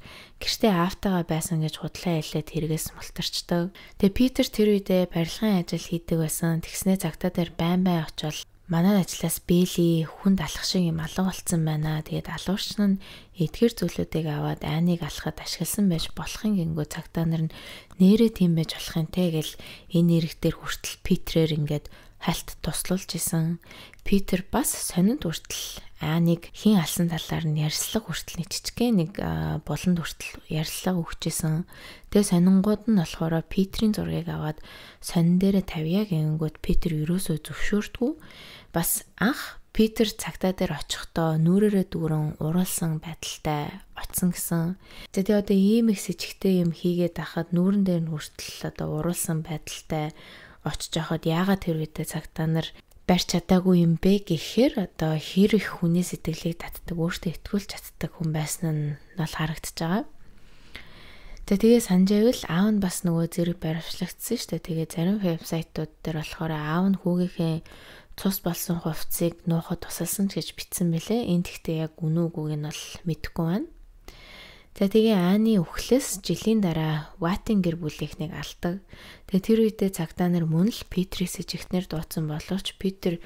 гэртээ аавтайгаа байсан гэж худлаа хэлээд хэрэгээс мултарчдаг. Тэгээ Питер тэр үедээ барилгын ажил хийдэг байсан. Тэгснээ цагтаа дээр байн байн очивол манай ажлаас бэлээ хүнд алах шиг юм алга болцсон байна. Тэгээд алуурчин нь эдгэр зүйлүүдийг аваад айныг алхахад ашигласан байж болохын гингөө цагтаа нар нь нээрээ тийм байж болох юм те гэл энэ ирэх дээр хүртэл Питрээр ингээд хальт туслуулж исэн. Питер бас сонинд хүртэл айныг хин алсан талаар нь ярьслаг хүртэл нэг жижигхэн нэг буланд хүртэл ярьслаг өгчээсэн. Тэгээ сонингууд нь болохоор Питрийн зургийг аваад сонин дээрээ тавья гэнгүүт Питер юусоо зөвшөөрдгүү. Бас анх Питер цагтаа дээр очихдоо нүрээрээ дүүрэн уралсан байдалтай оцсон гэсэн. За тий одоо ийм их сэжигтэй юм хийгээд ахад нүүрэн дээр нь хүртэл одоо уралсан байдалтай очиж яхад яагаад тэр үедээ цагтаа нар барьж чадаагүй юм бэ гэхээр одоо хэр их хүний сэтгэлийг татдаг өөртөө итгүүлж чаддаг хүн байсан нь бол харагдаж байгаа. Тэгээ тэгээ санджайвал аав нь бас нөгөө зэрэг баримтлагдсан шүү дээ. Тэгээ зарим вебсайтууд дээр болохоор аав нь хүүгийнхээ цус болсон хувцсыг нуухад тусалсан ч гэж бичсэн бэлээ. Энд тэгтээ яг үнэн үгүйг нь бол мэдэхгүй байна. За тэгээ Ааны өхлөс жилийн дараа Ватын гэр бүлийнхнийг алдаг. Тэгээ тэр үедээ цагдаа нар мөн л Петрис жигтнэр дууцсан боловч Петр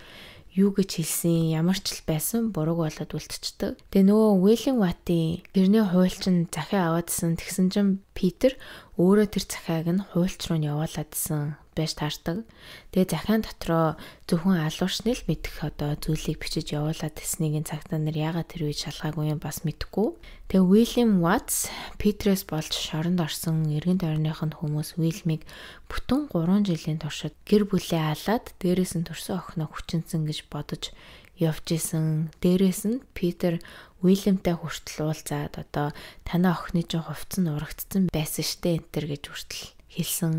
юу гэж хэлсэн, ямар ч л байсан буруу болоод үлдчихдэг. Тэгээ нөгөө Уэлийн Ватын гэрний хуульчин захиа аваадсэн тэгсэн чинь Питер өөрөө тэр захиаг нь хуульч руу нь явуулаадсэн байж таардаг. Тэгээ захиан дотроо зөвхөн алууршны л мэдэх одоо зүйлийг бичиж явуулаад тэснийг энэ цагтаа нэр яагаад тэр үед шалгаагүй юм бас мэдэхгүй. Тэгээ Уильям Ватс Питерс болж шоронд орсон эргэн тойрных нь хүмүүс Уильмиг бүтэн 3 жилийн туршид гэр бүлээ алаад дээрээс нь төрсөн охиноо хүчинсэн гэж бодож явж исэн. Дээрээс нь Питер Уильямтай хүртэл уулзаад одоо танай охины чинь хувцс нь урагдсан байсан штэ энэ төр гэж хүртэл хэлсэн.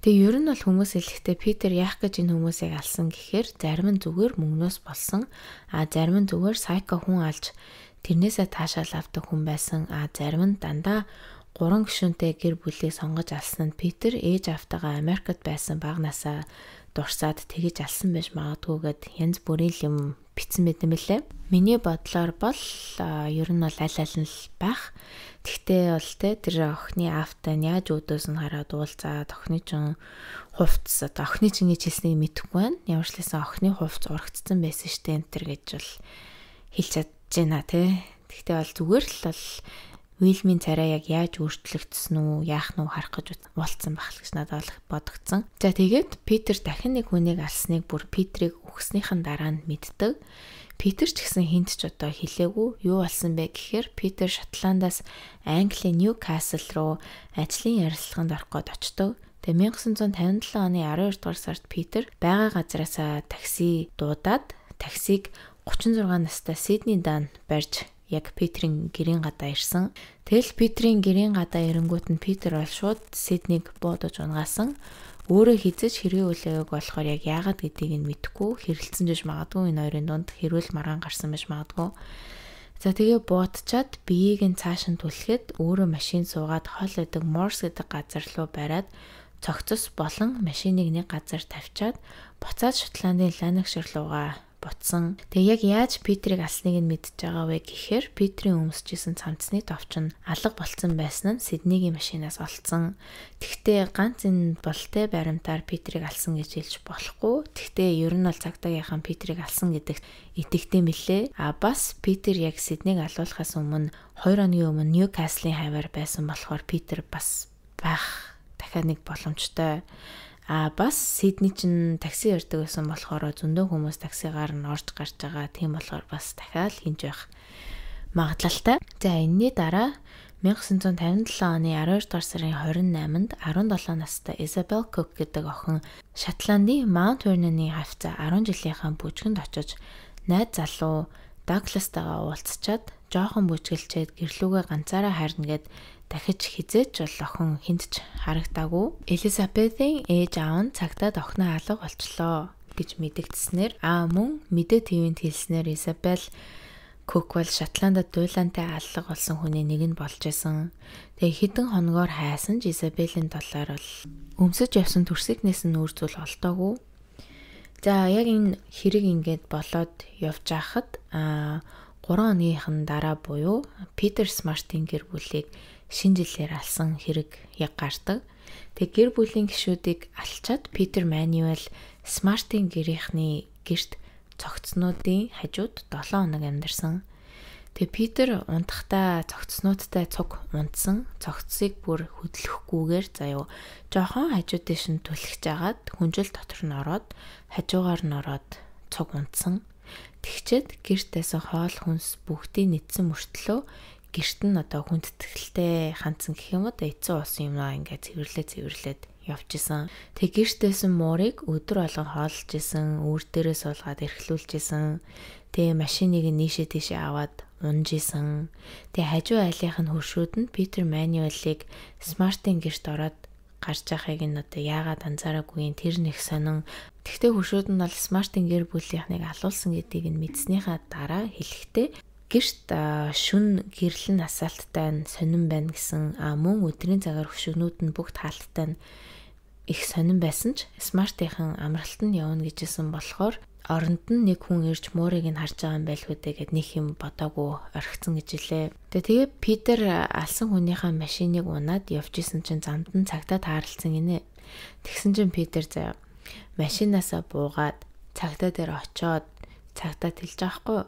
Тэгээ ер нь бол хүмүүс хэлэхдээ Питер яах гэж энэ хүмүүсийг алсан гэхээр зарим нь зүгээр мөнгнөөс болсон, а зарим нь зүгээр сайко хүн алж тэрнээсээ таашаал авдаг хүн байсан, а зарим нь дандаа гурван гишүүнтэй гэр бүлийг сонгож алсан нь Питер ээж автагаа Америкт байсан баг насаа дурсаад тэгэж алсан байж магадгүйгээд янз бүрийн юм битсэн мэт юм лээ. Миний бодлоор бол ер нь бол аль аль нь л байх. Тэгтээ бол те тэр охины автаа нь яаж өдөөс нь хараад уулзаад охины чинь хувцс охины чинь гэж хэлснийг мэдэхгүй байна. Ямар ч лээсэн охины хувцс урагдсан байсан штэ энэ төр гэж бол хэлж чадж байна те. Тэгтээ бол зүгээр л бол Уилмийн царай яг яаж өөрчлөгдсөн үү, яах нь харах гэж болцсон байх л гэж надад бодогдсон. За тэгээд Питер дахин нэг хүнийг алсныг бүр Питерийг өгснөхийн дараа нь мэддэг. Питер ч гэсэн хинт ч одоо хэлээгүй. Юу болсон бэ гэхээр Питер Шотландаас Английн Ньюкасл руу ажлын ярилцлаганд орох гээд очдог. Тэгээ 1957 оны 12 дугаар сард Питер байгаа газараасаа такси дуудаад таксиг 36 настай Сидни Дан барьж яг Питерийн гэрийн гадаа ирсэн. Тэгэл Питерийн гэрийн гадаа ирэнгүүт нь Питер бол шууд Сидниг буудаж унгаасан. Өөрөө хизэж хэрэг үлээг болохоор яг яагаад гэдгийг нь мэдэхгүй хэрэлцэн жиж магадгүй энэ хоёрын дунд хэрүүл маргаан гарсан байж магадгүй. За тэгээ буутчаад биеийг нь цааш нь түлхэхэд өөрөө машин суугаад хол гэдэг Морс гэдэг газар руу бариад цогцос болон машиныг нэг газар тавьчаад буцаад Шотландын Ланакшир руугаа ботсон. Тэгээ яг яаж Питерийг алсныг нь мэдж байгаа вэ гэхээр Питерийн өмсөжсэн цамцны товч нь алга болсон байсан нь Сиднейгийн машинаас олцсон. Тэгтээ ганц энэ болтой баримтаар Питерийг алсан гэж хэлж болохгүй. Тэгтээ ер нь бол цагдаагийнхан Питерийг алсан гэдэгт итгэдэг мэлээ. А бас Питер яг Сиднейг алуулахаас өмнө 2 оны өмнө Ньюкаслын хавар байсан болохоор Питер бас байх дахиад нэг боломжтой. А бас Сидней чинь такси ярддаг байсан болохоор зөндөө хүмүүс таксигаар нь орж гарч байгаа. Тийм болохоор бас дахиад хинж байх магадлалтай. За энэний дараа 1957 оны 12 дугаар сарын 28-нд 17 настай Isabel Cook гэдэг охин Шотландын Mount Vernon-ы хавцаа 10 жилийнхаа бүжгэнд очиж найз залуу Douglas-тайгаа уулзчаад жоохон бүжгэлчээд гэрлүүгээ ганцаараа харна гэд дахиж хизээч бол охин хүндч харагдаагүй. Элизабетийн ээж аав нь цагтаа охиноо алга болчлоо гэж мэдэгдснээр аа мөн мэдээ твэнд хэлснээр Изабель Коквол Шотландд дуулаантай аллаг болсон хүний нэг нь болж исэн. Тэгээ хэдэн хоногоор хайсан ч Изабелийн талаар бол өмсөж явсан төрсөгнээс нь үр зүйл олтоогүй. За яг энэ хэрэг ингээд болоод явж байхад аа 3 оныхан дараа буюу Питер Смартин гэр бүлийг шинэ жилээр алсан хэрэг яг гардаг. Тэг гэр бүлийн гишүүдийг алчаад Питер Манюэл Смартын гэрийнхний герт цогцснуудын хажууд 7 хоног амьдарсан. Тэг Питер унтахтаа цогцснуудтай цуг унтсан. Цогцсыг бүр хөдлөхгүйгээр заяо жохон хажууд дэш нь түлхэж агаад хүнжил дотор нь ороод хажуугаар нь ороод цуг унтсан. Тэгчээд гертээс хоол хүнс бүгдийг нэгсэн мөртлөө гэрт нь одоо хүндэтгэлтэй хандсан гэх юм одоо эцэн уусан юмаа ингээ цэвэрлээ цэвэрлээд явж исэн. Тэг гэрт байсан муурыг өдөр болгон хоолж исэн, үүр дээрээ суулгаад эрхлүүлж исэн. Тэг машиныг нийшээ тийшээ аваад унж исэн. Тэг хажуу айлынх нь хөршүүд нь Питер Манюэлийг Смартын гэрт ороод гарч яхахыг нь одоо яагаад анзаараагүй тэр нэг сонин. Тэгтээ хөршүүд нь бол Смартын гэр бүлийнхнийг алуулсан гэдгийг нь мэдснийхаа дараа хэлэхдээ гэрт шүн гэрлэн асаалттай нь сонирн байна гэсэн мөн өдрийн цагаар хөшгнүүд нь бүгд хаалттай нь их сонирн байсан ч смартынхан амралт нь явна гэжсэн болохоор оронд нь нэг хүн ирж муурыг нь харж байгаа юм байлгүй гэд нэг юм бодоагүй орхицсан гэж хэлээ. Тэгээ тэгээ Питер алсан хүнийхээ машиныг унаад явж исэн чинь замд нь цагтаа тааралцсан гинэ. Тэгсэн чинь Питер заяа машинаасаа буугаад цагтаа дээр очоод цагтаа тэлж авахгүй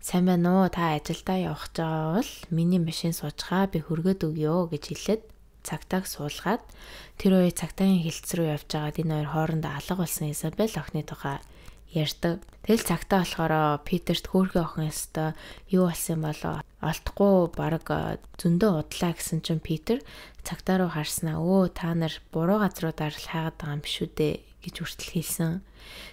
сайн байна уу та ажилдаа явах жаавал миний машин суучгаа би хөргөөд өгье гэж хэлээд цагтааг суулгаад тэр үе цагтаагийн хилцэр рүү явж байгаад энэ хоёр хоорондоо алга болсон Изабель охины тухай ярьдаг. Тэгэл цагтаа болохоор Питерт хөөрхөн охин өстө юу болсон болоо олдохгүй баг зөндөө удлаа гэсэн чинь Питер цагтаа руу харснаа өө та нар буруу газруу дарал хайгаад байгаа юм шүү дээ гэж үртэл хэлсэн.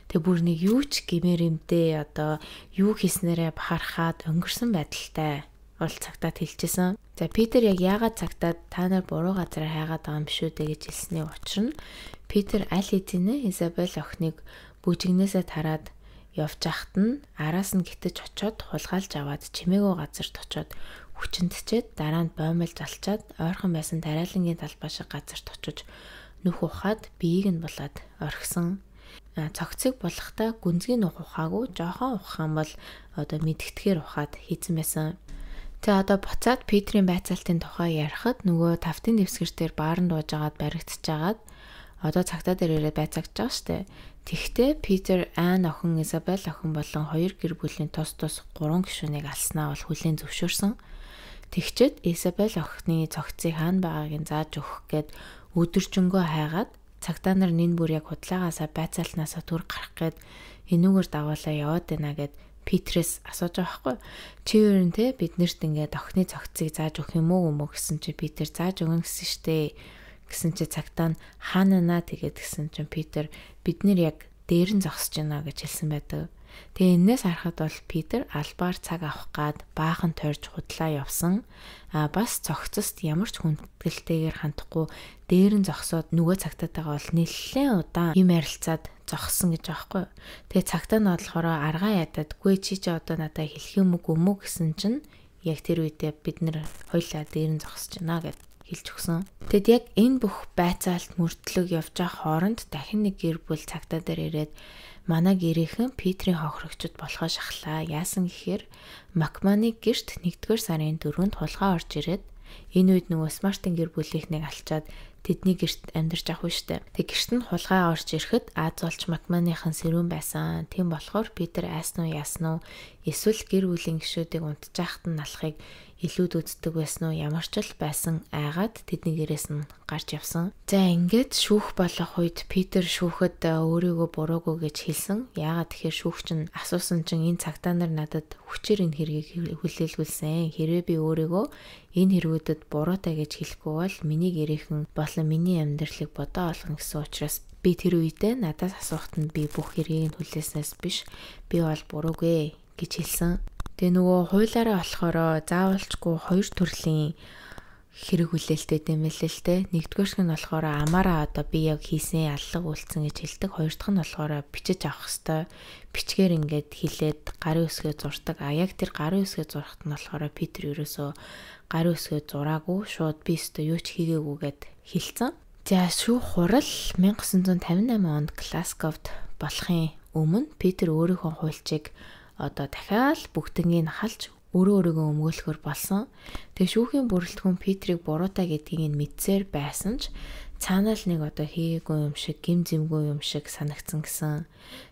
Тэг бүр нэг юу ч гэмээр юмдээ одоо юу хийснээрээ бахархаад өнгөрсөн байдалтай ол цагтаад хэлчихсэн. За Питер яг яагаад цагтаад та нар буруу газараа хайгаад байгаа юм шүү дээ гэж хэлсний учир нь Питер аль хэдийнэ Изабель охиныг бүжигнээсээ тараад явж ахт нь араас нь гитэж очоод хулгайлж аваад чимээгөө газарт очоод хүчнэтчээд дараа нь боомлж алчаад ойрхон байсан дарайлангийн талбай шиг газарт очиж нүх ухаад биеийг нь булаад орхисон. Цогцыг болохдаа гүнзгий нүх ухаагүй жоохон ухах юм бол одоо мэдгэтгэр ухаад хийцэн байсан. Тэгээ одоо буцаад Петрийн байцаалтын тухай ярихад нөгөө тавтын дэвсгэртээр баарнд уужгаад баригдчихагаад одоо цагтаа дээрээ байцаагч байгаа штэ. Тэгтээ Питер, Ан охин, Изабель охин болон хоёр гэр бүлийн тус тус гурван гишүүнийг алснаа бол хүлээн зөвшөөрсөн. Тэгчэд Изабель охины цогцыг хаана байгаагийн зааж өгөх гээд өдөржингөө хайгаад цагтаа нар нин бүр яг худлаагаасаа байцаалнаасаа түр гарах гээд энүүгээр даваалаа яваад байна гэд Питерс асууж байгаа хгүй. Чи юу юм те бид нарт ингээд охины цогцыг зааж өгөх юм уу гэмүү гэсэн чи Питер зааж өгнө гэсэн штэ. Гэсэн чи цагтаа хаанаа тэгээд гэсэн чи Питер бид нэр яг дээр нь зогсож байна гэж хэлсэн байдаг. Тэгээ энээс харахад бол Питер албаар цаг авах гад баахан тойрж худлаа явсан. А бас цогцост ямар ч хүндгэлтэйгээр хандахгүй дээр нь зогсоод нөгөө цагтаатайгаа бол нэлээд удаан юм ярилцаад зогссон гэж аахгүй. Тэгээ цагтаа нь болохоор аргаа ядадгүй чи чи одоо надад хэлэх юм уу гүмүү гэсэн чинь яг тэр үедээ бид нэр хоёлаа дээр нь зогсож байна гэд хэлж өгсөн. Тэгэд яг энэ бүх байцаалт мөртлөг явж байгаа хооронд дахин нэг гэр бүл цагтаа дээр ирээд манай гэрийнхэн Петрийн хохрогчд болохоо шахлаа. Яасан гэхээр Макманы гэрт 1-р сарын 4-нд хулгай орж ирээд энэ үед нөгөө Смартын гэр бүлийнх нэг алчаад тэдний гэрт амьдарч авах штэ. Тэг гэрт нь хулгай орж ирэхэд Аз олж Макманыхан сэрүүн байсан. Тийм болохоор Петр айснуу яснуу эсвэл гэр бүлийн гишүүдийг унтж яхад нь алахыг илүүд үздэг байсан уу ямар ч л байсан айгаад тэдний гэрээс нь гарч явсан. За ингээд шүүх болох үед Питер шүүхэд э, өөрийгөө буруугүй гэж хэлсэн. Яагаад тэгэхээр шүүгч нь асуусан чинь энэ цагтаа нар надад хүчээр энэ хэргийг хүлээлгүүлсэн. Хэрвээ би өөрийгөө энэ хэрэгүүдэд буруутай гэж хэлэхгүй бол миний гэрийнхэн болон миний амьдралыг бодоо олгон гэсэн учраас би тэр үедээ надаас асуухтанд би бүх хэргийг нь хүлээснээс биш би бол буруугүй гэж хэлсэн. Тэгээ нөгөө хуулаараа болохоор заавалчгүй хоёр төрлийн хэрэг хүлээлттэй юм л л те. Нэгдүгээрх нь болохоор амаараа одоо би яг хийсэн аллаг үлдсэн гэж хэлдэг. Хоёрдох нь болохоор бичиж авах хэвээр бичгээр ингээд хилээд гарын үсгээ зурдаг. А яг тэр гарын үсгээ зурхад нь болохоор би тэр ерөөсөө гарын үсгээ зураагүй шууд би өөртөө юу ч хийгээгүйгээд хилцэн. За шүү хурал 1958 онд Глазговд болохын өмнө Питер өөрийнхөө хуульчийг одоо дахиад бүгднийг халж өөрөө өөрийгөө өмгөөлөхөр болсон. Тэгээ шүүхийн бүрэлдэхүүн Питрийг буруутай гэдгийг нь мэдсээр байсан ч цаанаа л нэг одоо хийгээгүй юм шиг, гим зэмгүй юм шиг санагдсан гэсэн.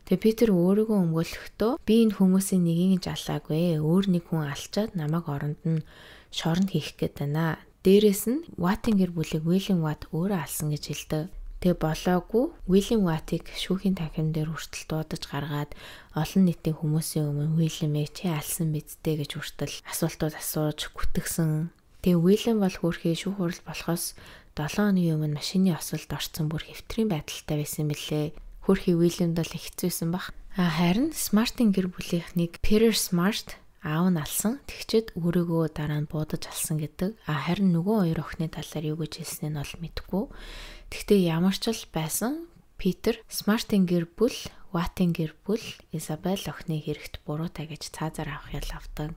Тэгээ Питер өөрийгөө өмгөөлөхдөө би энэ хүмүүсийн нэгийг нь жалаагүй. Өөр нэг хүн алчаад намайг оронд нь шоронд хийх гээд байна. Дээрээс нь Ватин гэр бүлийг Уильям Ват өөрөө алсан гэж хэлдэг. Тэг болоогүй Уильям Ватыг шүүхийн танхим дээр хүртэл дуудаж гаргаад олон нийтийн хүмүүсийн өмнө Уильям ээ чи алсан биз дээ гэж хүртэл асуултууд асууж гүтгсэн. Тэг Уильям бол хөөрхий шүүх хурал болохоос 7 өдрийн өмнө машины осолд орсон бүр хэвтрийн байдалтай байсан билээ. Хөөрхий Уильямд л хэцүүсэн бах. А харин Смартын гэр бүлийнх нэг Peter Smart аав нь алсан тэгчэд өөрийгөө дараа нь буудаж алсан гэдэг. А харин нөгөө хоёр охины талаар юу гэж хэлснээ нь ол мэдэхгүй. Гэхдээ ямар ч л байсан Питер Смартин гэр бүл, Ватын гэр бүл Изабель охины хэрэгт буруутай гэж цаазаар авах ял авдаг.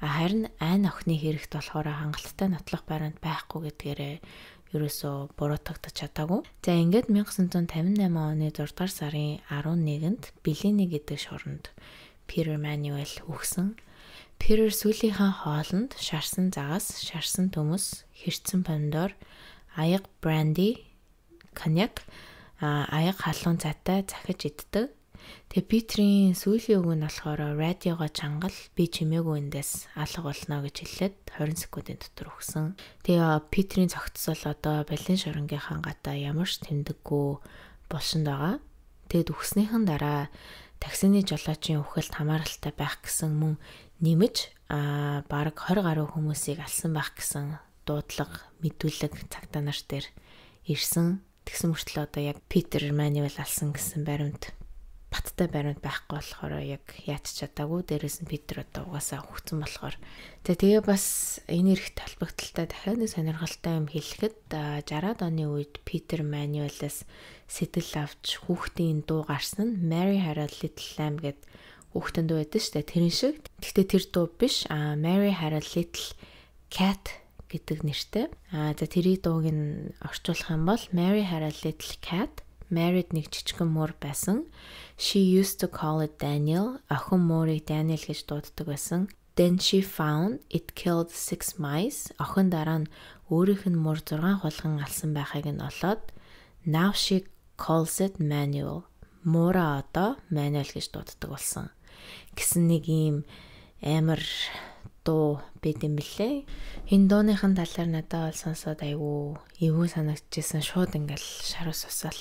Харин Айн охины хэрэгт болохоор хангалттай нотлох баримт байхгүй гэдгээрээ ерөөсөө буруутагдаж чадаагүй. За ингээд 1958 оны 6 дугаар сарын 11-нд Билини гэдэг шоронд Peter Manuel өгсөн. Peter сүлийнхаа хоолнд шарсан загас, шарсан төмөс, хэрцэн помидор, аяг бранди коньяк аяг халуун цайтай захиж иддэг. Тэгээ Питерийн сүүлийн үг нь болохоор радиого чангал би чимээгүй эндээс алга болно гэж хэлээд 20 секундын дотор өгсөн. Тэгээ Питерийн цогцсол одоо Берлин шоронгийнхаа гата ямар ч тэмдэггүй булшинд байгаа. Тэгэд өгснөхийн дараа таксины жолоочийн үхэлд хамааралтай байх гэсэн мөн нэмж аа баг 20 гаруй хүмүүсийг алсан байх гэсэн дуудлага мэдүүлэг цагтаа нар дээр ирсэн Тэгсэн мөртлөө одоо яг Питер Манивел алсан гэсэн баримт баттай баримт байхгүй болохоор яг яач чадаагүй. Дээрээс нь Питер одоо угаасаа хөгцөн болохоор тэгээ тэгээ бас энэ эрх талбагталтай дахиад нэг сонирхолтой юм хэлэхэд 60-аад оны үед Питер Манивелээс сэтэл авч хүүхдийн дуу гарсан нь Mary Harriet Little Lamb гэдэг хүүхдэнд байдаг шүү дээ. Тэрэн шиг. Гэхдээ тэр дуу биш. Аа Mary Harriet Little Cat гэдэг нэртэй. Аа за тэрий дууг нь орчуулах юм бол Mary had a little cat. Married нэг жижигхэн мөр байсан. She used to call it Daniel. Охин мөрийг Daniel гэж дууддаг байсан. Then she found it killed 6 mice. Охин дараа нь өөрийнх нь мөр 6 хулган алсан байхыг нь олоод now she calls it Manuel. Мөрөө одоо Manuel гэж дууддаг болсон. гэсэн нэг ийм амар дуу байд юм блэ. Энэ дууныхан талаар надад бол сонсоод айгүй эвгүй санагдчихсан шууд ингээл шар ус усаал.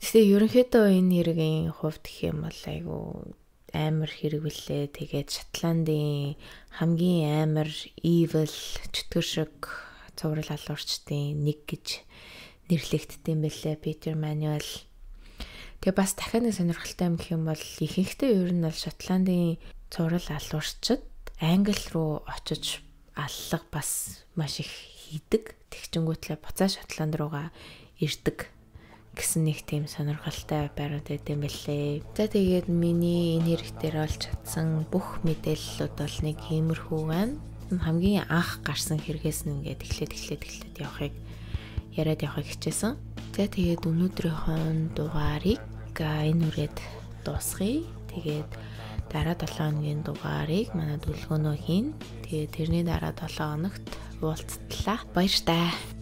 Гэтэ ерөнхийдөө энэ хэрэгийн хувьд гэх юм бол айгүй амар хэрэг билээ. Тэгээд Шотландын хамгийн амар evil чөтгөршөг цуврал алуурчдын нэг гэж нэрлэгддэм билээ. Питер Манюэл Тэгээ бас дахиад нэг сонирхолтой юм гэх юм бол ихэнхдээ ер нь бол Шотландын цуврал алуурчид Англи руу очиж аллах бас маш их хийдэг. Тэгчэнгүүтлээ буцаа Шотланд руугаа ирдэг гэсэн нэг тийм сонирхолтой байрууд идэм бэлээ. За тэгээд миний энэ хэрэгтэр олж чадсан бүх мэдээллүүд бол нэг иймэрхүү байна. Хамгийн анх гарсан хэрэгээс нь ингээд эхлээд эхлээд эхлээд явахыг яриад явахыг хичээсэн. За тэгээд өнөөдрийнхөө дугаарыг энэ үрээд дуусгая. Тэгээд дараа 7 өдрийн дугаарыг манай дүлгөөнөө хийн. Тэгээ тэрний дараа 7 өнөгт уулзтлаа. Баяр таа.